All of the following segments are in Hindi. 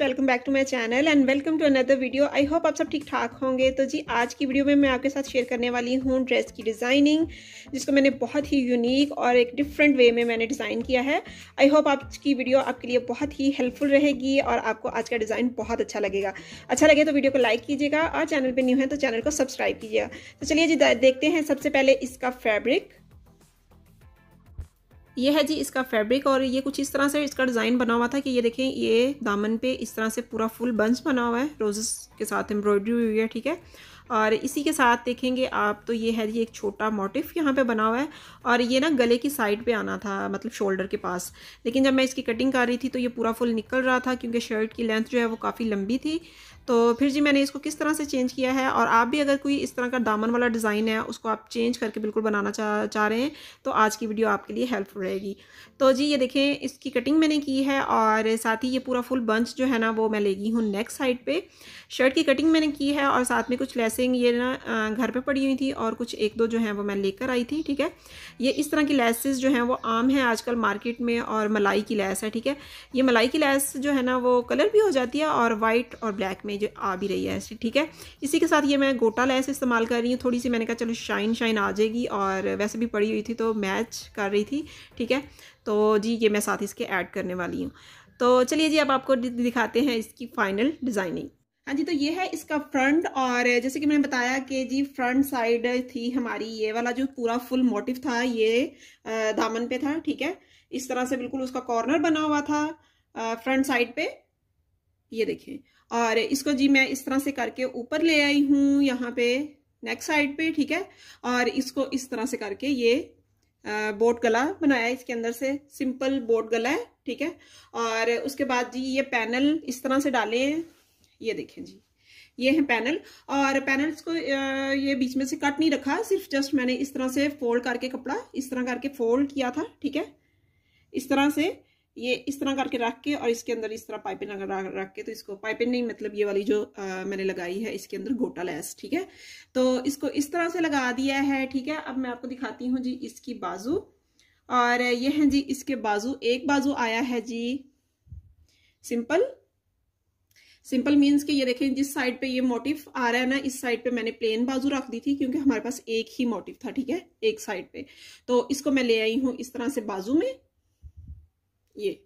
welcome back to my channel and welcome to another video I hope आप सब ठीक ठाक होंगे तो जी आज की वीडियो में मैं आपके साथ शेयर करने वाली हूँ ड्रेस की डिज़ाइनिंग जिसको मैंने बहुत ही यूनिक और एक डिफरेंट वे में मैंने डिज़ाइन किया है आई होप आज की वीडियो आपके लिए बहुत ही हेल्पफुल रहेगी और आपको आज का डिज़ाइन बहुत अच्छा लगेगा अच्छा लगे तो वीडियो को लाइक कीजिएगा और चैनल पर न्यू है तो चैनल को सब्सक्राइब कीजिएगा तो चलिए जी देखते हैं सबसे पहले इसका फैब्रिक ये है जी इसका फैब्रिक और ये कुछ इस तरह से इसका डिज़ाइन बना हुआ था कि ये देखें ये दामन पे इस तरह से पूरा फुल बंस बना हुआ है रोजेस के साथ एम्ब्रॉयडरी हुई है ठीक है और इसी के साथ देखेंगे आप तो ये है जी एक छोटा मोटिफ यहाँ पे बना हुआ है और ये ना गले की साइड पे आना था मतलब शोल्डर के पास लेकिन जब मैं इसकी कटिंग कर रही थी तो ये पूरा फुल निकल रहा था क्योंकि शर्ट की लेंथ जो है वो काफ़ी लंबी थी तो फिर जी मैंने इसको किस तरह से चेंज किया है और आप भी अगर कोई इस तरह का दामन वाला डिज़ाइन है उसको आप चेंज करके बिल्कुल बनाना चाह चाह रहे हैं तो आज की वीडियो आपके लिए हेल्पफुल रहेगी तो जी ये देखें इसकी कटिंग मैंने की है और साथ ही ये पूरा फुल बंच जो है ना वो मैं ले गई हूँ नेक साइड पर शर्ट की कटिंग मैंने की है और साथ में कुछ लेसिंग ये ना घर पर पड़ी हुई थी और कुछ एक दो जो हैं वो मैं लेकर आई थी ठीक है ये इस तरह की लेसेस जो हैं वो आम है आजकल मार्केट में और मलाई की लैस है ठीक है ये मलाई की लैस जो है ना वो कलर भी हो जाती है और वाइट और ब्लैक में जो आ भी रही है ऐसी ठीक है इसी के साथ ये मैं गोटा लैस इस्तेमाल कर रही हूँ थोड़ी सी मैंने कहा चलो शाइन शाइन आ जाएगी और वैसे भी पड़ी हुई थी तो मैच कर रही थी ठीक है तो जी ये मैं साथ इसके ऐड करने वाली हूँ तो चलिए जी अब आपको दिखाते हैं इसकी फाइनल डिज़ाइनिंग हाँ जी तो ये है इसका फ्रंट और जैसे कि मैंने बताया कि जी फ्रंट साइड थी हमारी ये वाला जो पूरा फुल मोटिव था ये दामन पे था ठीक है इस तरह से बिल्कुल उसका कॉर्नर बना हुआ था फ्रंट साइड पे ये देखें और इसको जी मैं इस तरह से करके ऊपर ले आई हूँ यहाँ पे नेक साइड पे ठीक है और इसको इस तरह से करके ये बोट गला बनाया इसके अंदर से सिंपल बोट गला है ठीक है और उसके बाद जी ये पैनल इस तरह से डाले हैं ये देखें जी ये है पैनल और पैनल्स को ये बीच में से कट नहीं रखा सिर्फ जस्ट मैंने इस तरह से फोल्ड करके कपड़ा इस तरह करके फोल्ड किया था ठीक है इस तरह से ये इस तरह करके रख के और इसके अंदर इस तरह पाइपिंग अगर रख के तो इसको पाइपिंग नहीं मतलब ये वाली जो आ, मैंने लगाई है इसके अंदर गोटा लैस ठीक है तो इसको इस तरह से लगा दिया है ठीक है अब मैं आपको दिखाती हूँ जी इसकी बाजू और ये है जी इसके बाजू एक बाजू आया है जी सिंपल सिंपल मीन्स कि ये देखें जिस साइड पे ये मोटिव आ रहा है ना इस साइड पे मैंने प्लेन बाजू रख दी थी क्योंकि हमारे पास एक ही मोटिव था ठीक है एक साइड पे तो इसको मैं ले आई हूँ इस तरह से बाजू में ये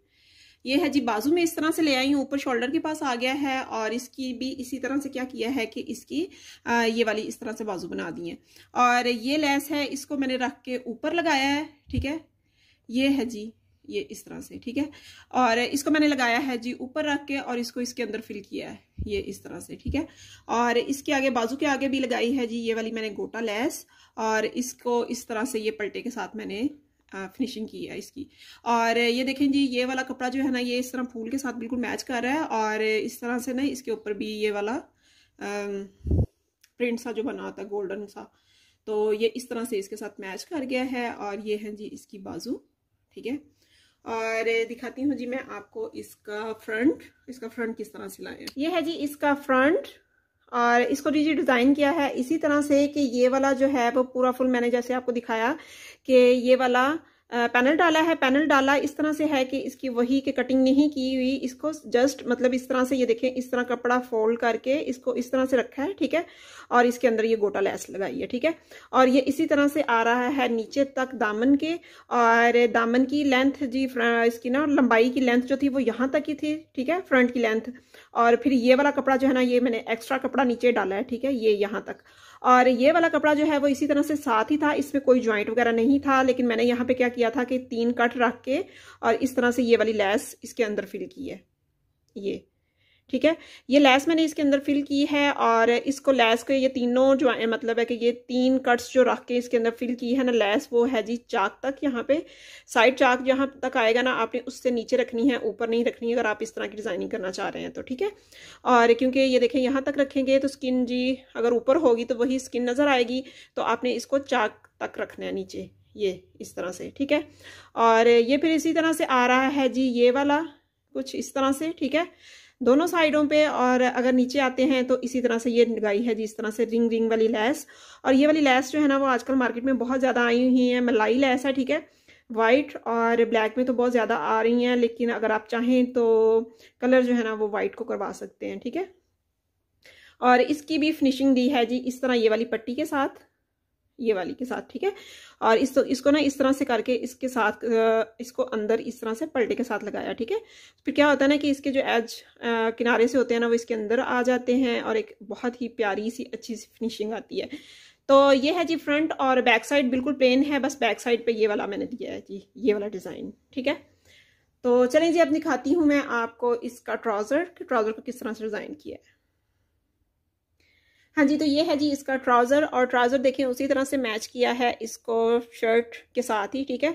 ये है जी बाजू में इस तरह से ले आई हूँ ऊपर शोल्डर के पास आ गया है और इसकी भी इसी तरह से क्या किया है कि इसकी आ, ये वाली इस तरह से बाजू बना दी है और ये लेस है इसको मैंने रख के ऊपर लगाया है ठीक है ये है जी ये इस तरह से ठीक है और इसको मैंने लगाया है जी ऊपर रख के और इसको इसके अंदर फिल किया है ये इस तरह से ठीक है और इसके आगे बाजू के आगे भी लगाई है जी ये वाली मैंने गोटा लेस और इसको इस तरह से ये पलटे के साथ मैंने फिनिशिंग की है इसकी और ये देखें जी ये वाला कपड़ा जो है ना ये इस तरह फूल के साथ बिल्कुल मैच कर रहा है और इस तरह से ना इसके ऊपर भी ये वाला प्रिंट सा जो बना होता है गोल्डन सा तो ये इस तरह से इसके साथ मैच कर गया है और ये है जी इसकी बाजू ठीक है और दिखाती हूँ जी मैं आपको इसका फ्रंट इसका फ्रंट किस तरह सिलाया ये है जी इसका फ्रंट और इसको जी डिज़ाइन किया है इसी तरह से कि ये वाला जो है वो पूरा फुल मैंने जैसे आपको दिखाया कि ये वाला पैनल डाला है पैनल डाला इस तरह से है कि इसकी वही के कटिंग नहीं की हुई इसको जस्ट मतलब इस तरह से ये देखें इस तरह कपड़ा फोल्ड करके इसको इस तरह से रखा है ठीक है और इसके अंदर ये गोटा लैस लगाई है ठीक है और ये इसी तरह से आ रहा है नीचे तक दामन के और दामन की लेंथ जी इसकी ना लंबाई की लेंथ जो थी वो यहाँ तक ही थी ठीक है फ्रंट की लेंथ और फिर ये वाला कपड़ा जो है ना ये मैंने एक्स्ट्रा कपड़ा नीचे डाला है ठीक है ये यहाँ तक और ये वाला कपड़ा जो है वो इसी तरह से साथ ही था इसमें कोई ज्वाइंट वगैरह नहीं था लेकिन मैंने यहाँ पे क्या किया था कि तीन कट रख के और इस तरह से ये वाली लैस इसके अंदर फिल की है ये ठीक है ये लैस मैंने इसके अंदर फिल की है और इसको लैस के ये तीनों जो मतलब है कि ये तीन कट्स जो रख के इसके अंदर फिल की है ना लैस वो है जी चाक तक यहाँ पे साइड चाक जहाँ तक आएगा ना आपने उससे नीचे रखनी है ऊपर नहीं रखनी है अगर आप इस तरह की डिज़ाइनिंग करना चाह रहे हैं तो ठीक है और क्योंकि ये देखें यहाँ तक रखेंगे तो स्किन जी अगर ऊपर होगी तो वही स्किन नज़र आएगी तो आपने इसको चाक तक रखना है नीचे ये इस तरह से ठीक है और ये फिर इसी तरह से आ रहा है जी ये वाला कुछ इस तरह से ठीक है दोनों साइडों पे और अगर नीचे आते हैं तो इसी तरह से ये लगाई है जिस तरह से रिंग रिंग वाली लैस और ये वाली लैस जो है ना वो आजकल मार्केट में बहुत ज़्यादा आई हुई है मलाई लैस है ठीक है वाइट और ब्लैक में तो बहुत ज़्यादा आ रही हैं लेकिन अगर आप चाहें तो कलर जो है ना वो वाइट को करवा सकते हैं ठीक है और इसकी भी फिनिशिंग दी है जी इस तरह ये वाली पट्टी के साथ ये वाली के साथ ठीक है और इस तो इसको ना इस तरह से करके इसके साथ इसको अंदर इस तरह से पलटे के साथ लगाया ठीक है फिर क्या होता है ना कि इसके जो एज किनारे से होते हैं ना वो इसके अंदर आ जाते हैं और एक बहुत ही प्यारी सी अच्छी सी फिनिशिंग आती है तो ये है जी फ्रंट और बैक साइड बिल्कुल प्लेन है बस बैक साइड पे ये वाला मैंने दिया है जी ये वाला डिज़ाइन ठीक है तो चलें जी अब दिखाती हूँ मैं आपको इसका ट्राउज़र ट्राउज़र को किस तरह से डिज़ाइन किया है हाँ जी तो ये है जी इसका ट्राउज़र और ट्राउज़र देखें उसी तरह से मैच किया है इसको शर्ट के साथ ही ठीक है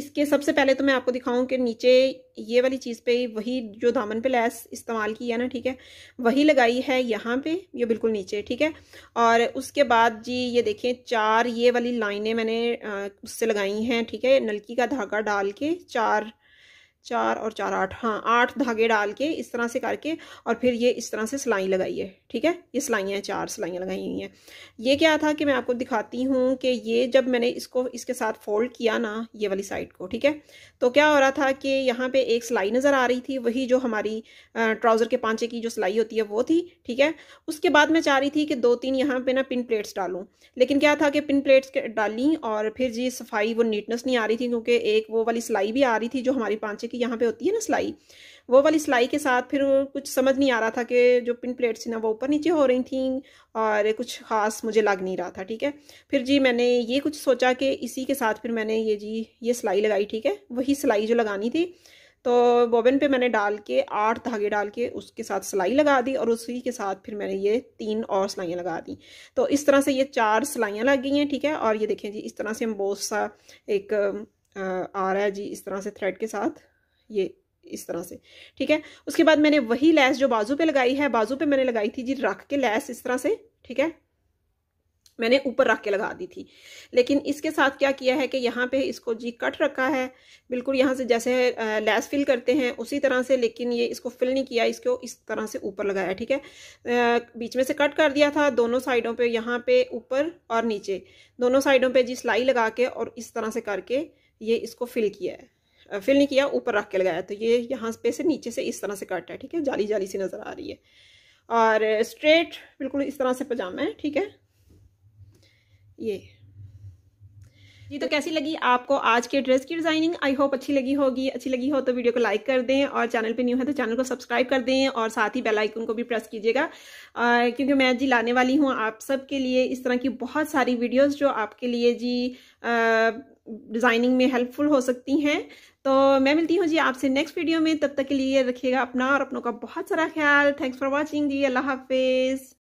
इसके सबसे पहले तो मैं आपको दिखाऊं कि नीचे ये वाली चीज़ पे वही जो दामन पे लैस इस्तेमाल की है ना ठीक है वही लगाई है यहाँ पे ये बिल्कुल नीचे ठीक है और उसके बाद जी ये देखें चार ये वाली लाइनें मैंने उससे लगाई हैं ठीक है नलकी का धागा डाल के चार चार और चार आठ हाँ आठ धागे डाल के इस तरह से करके और फिर ये इस तरह से सिलाई लगाइए ठीक है ये सिलाइयाँ चार सिलाइयाँ लगाई हुई हैं ये क्या था कि मैं आपको दिखाती हूँ कि ये जब मैंने इसको इसके साथ फोल्ड किया ना ये वाली साइड को ठीक है तो क्या हो रहा था कि यहाँ पे एक सिलाई नज़र आ रही थी वही जो हमारी ट्राउज़र के पाँचे की जो सिलाई होती है वो थी ठीक है उसके बाद मैं चाह रही थी कि दो तीन यहाँ पर ना पिन प्लेट्स डालूँ लेकिन क्या था कि पिन प्लेट्स डाली और फिर जी सफाई वो नीटनेस नहीं आ रही थी क्योंकि एक वो वाली सिलाई भी आ रही थी जो हमारी पाँचे कि यहाँ पे होती है ना सिलाई वो वाली सिलाई के साथ फिर कुछ समझ नहीं आ रहा था कि जो पिन प्लेट्स थी ना वो ऊपर नीचे हो रही थी और कुछ ख़ास मुझे लग नहीं रहा था ठीक है फिर जी मैंने ये कुछ सोचा कि इसी के साथ फिर मैंने ये जी ये सिलाई लगाई ठीक है वही सिलाई जो लगानी थी तो बोबिन पे मैंने डाल के आठ धागे डाल के उसके साथ सिलाई लगा दी और उसी के साथ फिर मैंने ये तीन और सिलाइयाँ लगा दी तो इस तरह से ये चार सिलाइयाँ लग गई हैं ठीक है और ये देखें जी इस तरह से हम बहुत सा एक आ रहा है जी इस तरह से थ्रेड के साथ ये इस तरह से ठीक है उसके बाद मैंने वही लैस जो बाजू पे लगाई है बाजू पे मैंने लगाई थी जी रख के लैस इस तरह से ठीक है मैंने ऊपर रख के लगा दी थी लेकिन इसके साथ क्या किया है कि यहाँ पे इसको जी कट रखा है बिल्कुल यहाँ से जैसे लैस फिल करते हैं उसी तरह से लेकिन ये इसको फिल नहीं किया इसको इस तरह से ऊपर लगाया ठीक है बीच में से कट कर दिया था दोनों साइडों पे यहाँ पे ऊपर और नीचे दोनों साइडों पे जी सिलाई लगा के और इस तरह से करके ये इसको फिल किया है फिल नहीं किया ऊपर रख के लगाया तो ये यहाँ पे से नीचे से इस तरह से कट है ठीक है जाली जाली सी नज़र आ रही है और स्ट्रेट बिल्कुल इस तरह से पजामा है ठीक है ये जी तो कैसी लगी आपको आज के ड्रेस की डिज़ाइनिंग आई होप अच्छी लगी होगी अच्छी लगी हो तो वीडियो को लाइक कर दें और चैनल पे न्यू है तो चैनल को सब्सक्राइब कर दें और साथ ही बेल आइकन को भी प्रेस कीजिएगा क्योंकि मैं जी लाने वाली हूँ आप सबके लिए इस तरह की बहुत सारी वीडियोज़ जो आपके लिए जी डिज़ाइनिंग में हेल्पफुल हो सकती हैं तो मैं मिलती हूँ जी आपसे नेक्स्ट वीडियो में तब तक के लिए रखिएगा अपना और अपनों का बहुत सारा ख्याल थैंक्स फॉर वॉचिंग जी अल्लाह हाफिज़